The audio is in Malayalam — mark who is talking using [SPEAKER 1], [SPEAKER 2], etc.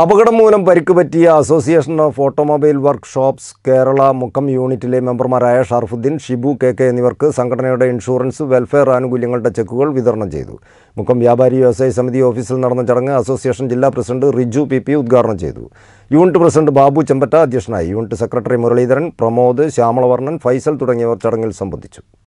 [SPEAKER 1] അപകടം മൂലം പരിക്ക് പറ്റിയ association of automobile workshops Kerala Mukkam യൂണിറ്റിലെ മെമ്പർമാരായ ഷർഫുദ്ദീൻ ഷിബു കെ കെ എന്നിവർക്ക് സംഘടനയുടെ ഇൻഷുറൻസ് വെൽഫെയർ ആനുകൂല്യങ്ങളുടെ ചെക്കുകൾ വിതരണം ചെയ്തു മുക്കം വ്യാപാരി വ്യവസായ സമിതി ഓഫീസിൽ നടന്ന ചടങ്ങ് അസോസിയേഷൻ ജില്ലാ പ്രസിഡന്റ് റിജു പി പി ഉദ്ഘാടനം ചെയ്തു യൂണിറ്റ് പ്രസിഡന്റ് ബാബു ചെമ്പറ്റ അധ്യക്ഷനായി യൂണിറ്റ് സെക്രട്ടറി മുരളീധരൻ പ്രമോദ് ശ്യാമളവർണ്ണൻ ഫൈസൽ തുടങ്ങിയവർ ചടങ്ങിൽ സംബന്ധിച്ചു